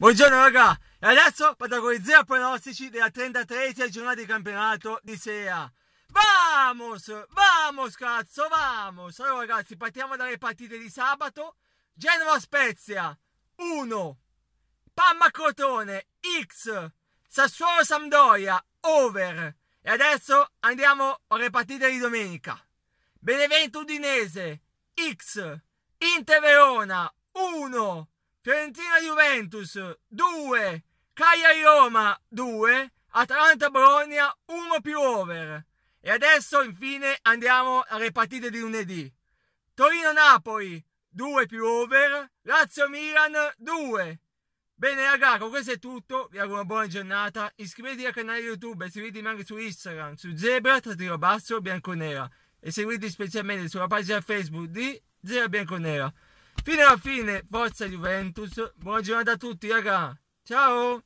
Buongiorno raga, e adesso protagonizziamo i pronostici della 33esima giornata di campionato di sera. Vamos, vamos cazzo, vamos! Allora ragazzi, partiamo dalle partite di sabato. Genova-Spezia, 1. Pamma crotone X. Sassuolo-Sampdoria, over. E adesso andiamo alle partite di domenica. Benevento-Udinese, X. Inter-Verona, 1. Fiorentina-Juventus 2, Cagliari-Roma 2, Atalanta-Bologna 1 più over. E adesso infine andiamo alle partite di lunedì. Torino-Napoli 2 più over, Lazio-Milan 2. Bene ragazzi, con questo è tutto, vi auguro una buona giornata, iscrivetevi al canale YouTube e seguitemi anche su Instagram, su Zebra, trattino basso, bianconera e seguitemi specialmente sulla pagina Facebook di Zebra Bianconera fino alla fine forza Juventus buona giornata a tutti raga ciao